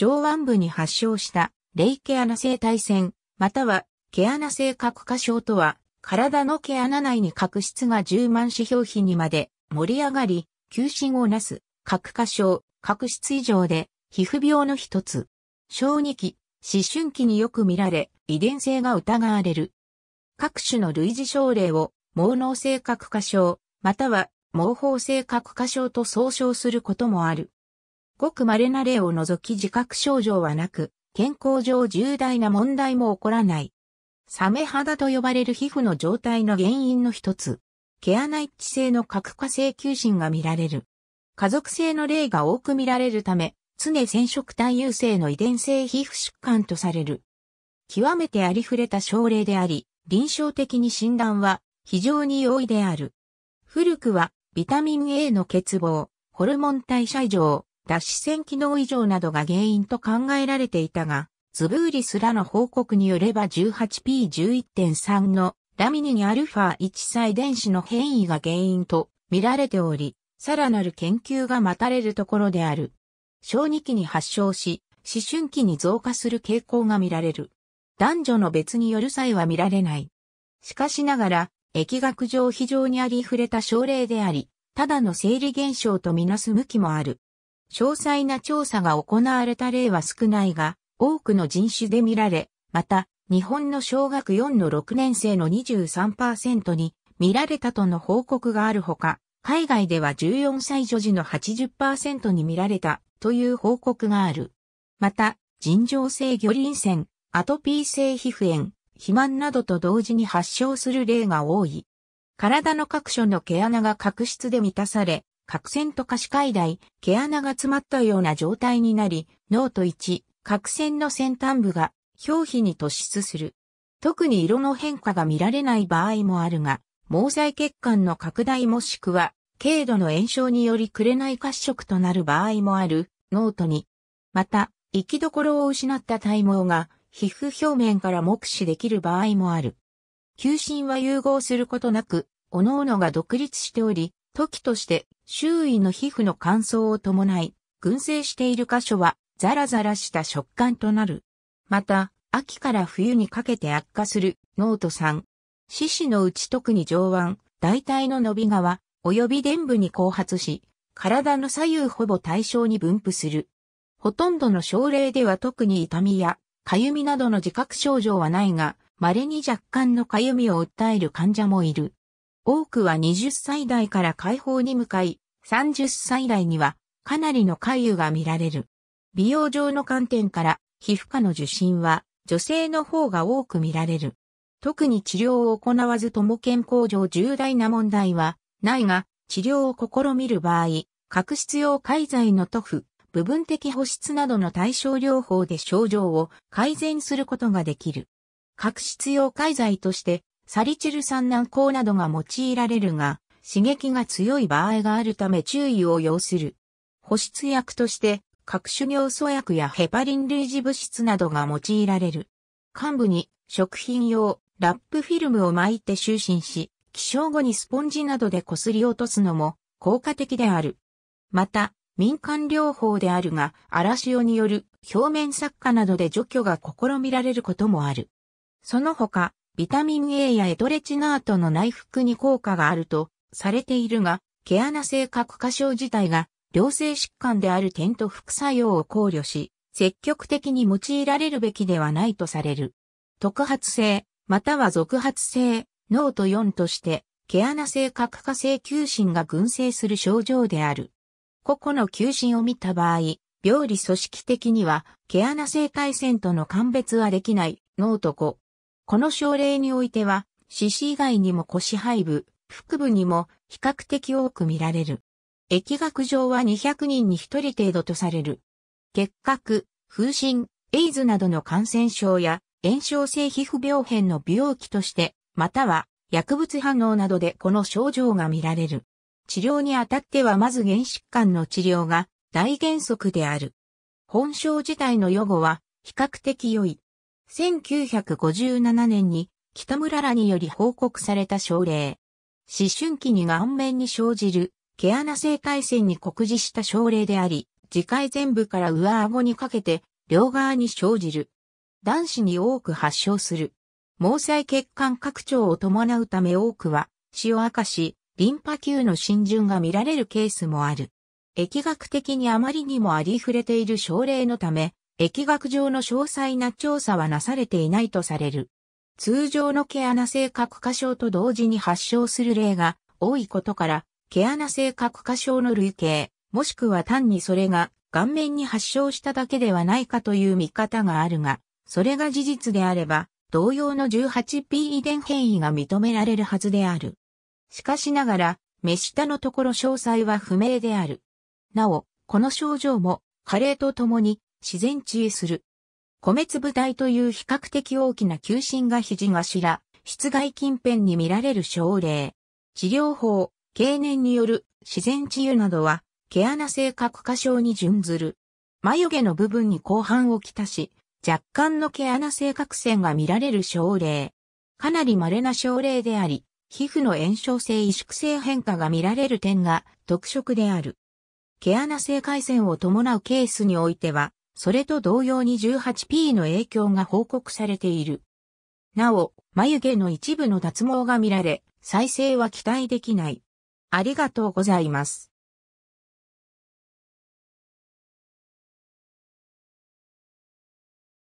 上腕部に発症した、霊毛穴性体腺、または毛穴性角化症とは、体の毛穴内に角質が充満指標品にまで盛り上がり、急進をなす、角化症、角質異常で、皮膚病の一つ。小児期、思春期によく見られ、遺伝性が疑われる。各種の類似症例を、毛嚢性角化症、または、毛包性角化症と総称することもある。ごく稀な例を除き自覚症状はなく、健康上重大な問題も起こらない。サメ肌と呼ばれる皮膚の状態の原因の一つ。毛穴一致性の角化性球心が見られる。家族性の例が多く見られるため、常染色体優性の遺伝性皮膚疾患とされる。極めてありふれた症例であり、臨床的に診断は非常に容易である。古くはビタミン A の欠乏、ホルモン代謝異常、脱脂線機能異常などが原因と考えられていたが、ズブーリスらの報告によれば 18P11.3 のラミニにアルファ1歳電子の変異が原因と見られており、さらなる研究が待たれるところである。小児期に発症し、思春期に増加する傾向が見られる。男女の別による際は見られない。しかしながら、疫学上非常にありふれた症例であり、ただの生理現象とみなす向きもある。詳細な調査が行われた例は少ないが、多くの人種で見られ、また、日本の小学4の6年生の23%に見られたとの報告があるほか、海外では14歳女児の80%に見られたという報告がある。また、尋常性魚鱗腺、アトピー性皮膚炎、肥満などと同時に発症する例が多い。体の各所の毛穴が角質で満たされ、角栓と可視解体、毛穴が詰まったような状態になり、ノート1、角栓の先端部が表皮に突出する。特に色の変化が見られない場合もあるが、毛細血管の拡大もしくは、軽度の炎症により紅褐色となる場合もある、ノートに。また、生きどころを失った体毛が、皮膚表面から目視できる場合もある。球心は融合することなく、各々が独立しており、時として周囲の皮膚の乾燥を伴い、群生している箇所はザラザラした食感となる。また、秋から冬にかけて悪化するノート3。獅子のうち特に上腕、大体の伸び側、及び伝部に後発し、体の左右ほぼ対象に分布する。ほとんどの症例では特に痛みや痒みなどの自覚症状はないが、稀に若干の痒みを訴える患者もいる。多くは20歳代から解放に向かい、30歳代にはかなりの回遊が見られる。美容上の観点から皮膚科の受診は女性の方が多く見られる。特に治療を行わずとも健康上重大な問題はないが、治療を試みる場合、角質用介在の塗布、部分的保湿などの対症療法で症状を改善することができる。角質用介在としてサリチル酸軟膏などが用いられるが、刺激が強い場合があるため注意を要する。保湿薬として、各種尿素薬やヘパリン類似物質などが用いられる。患部に食品用ラップフィルムを巻いて就寝し、起床後にスポンジなどで擦り落とすのも効果的である。また、民間療法であるが、荒潮による表面作化などで除去が試みられることもある。その他、ビタミン A やエトレチナートの内服に効果があるとされているが、毛穴性角化症自体が良性疾患である点と副作用を考慮し、積極的に用いられるべきではないとされる。特発性、または続発性、ノート4として、毛穴性角化性球診が群生する症状である。個々の球診を見た場合、病理組織的には、毛穴性体腺との鑑別はできない、ート5、この症例においては、四肢以外にも腰背部、腹部にも比較的多く見られる。疫学上は200人に1人程度とされる。結核、風疹、エイズなどの感染症や炎症性皮膚病変の病気として、または薬物反応などでこの症状が見られる。治療にあたってはまず原疾患の治療が大原則である。本症自体の予後は比較的良い。1957年に北村らにより報告された症例。思春期に顔面に生じる毛穴性回線に酷似した症例であり、次回全部から上顎にかけて両側に生じる。男子に多く発症する。毛細血管拡張を伴うため多くは、塩赤し、リンパ球の浸潤が見られるケースもある。疫学的にあまりにもありふれている症例のため、疫学上の詳細な調査はなされていないとされる。通常の毛穴性角化症と同時に発症する例が多いことから、毛穴性角化症の類型、もしくは単にそれが顔面に発症しただけではないかという見方があるが、それが事実であれば、同様の 18p 遺伝変異が認められるはずである。しかしながら、目下のところ詳細は不明である。なお、この症状も、加齢とともに自然治癒する。米粒体という比較的大きな球進が肘頭、室外近辺に見られる症例。治療法、経年による自然治癒などは、毛穴性角化症に準ずる。眉毛の部分に後半をきたし、若干の毛穴性角線が見られる症例。かなり稀な症例であり、皮膚の炎症性萎縮性変化が見られる点が特色である。毛穴性回線を伴うケースにおいては、それと同様に 18P の影響が報告されている。なお、眉毛の一部の脱毛が見られ、再生は期待できない。ありがとうございます。